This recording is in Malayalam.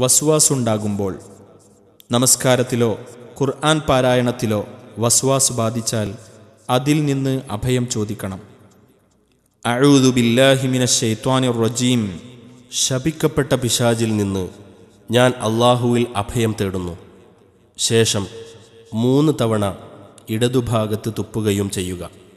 വസ്വാസുണ്ടാകുമ്പോൾ നമസ്കാരത്തിലോ ഖുർആൻ പാരായണത്തിലോ വസ്വാസ് ബാധിച്ചാൽ അതിൽ നിന്ന് അഭയം ചോദിക്കണം അഴുതുബില്ലാഹിമിന ഷെയ്ത്വാനിർ റജീം ശപിക്കപ്പെട്ട പിശാജിൽ നിന്ന് ഞാൻ അള്ളാഹുവിൽ അഭയം തേടുന്നു ശേഷം മൂന്ന് തവണ ഇടതുഭാഗത്ത് തുപ്പുകയും ചെയ്യുക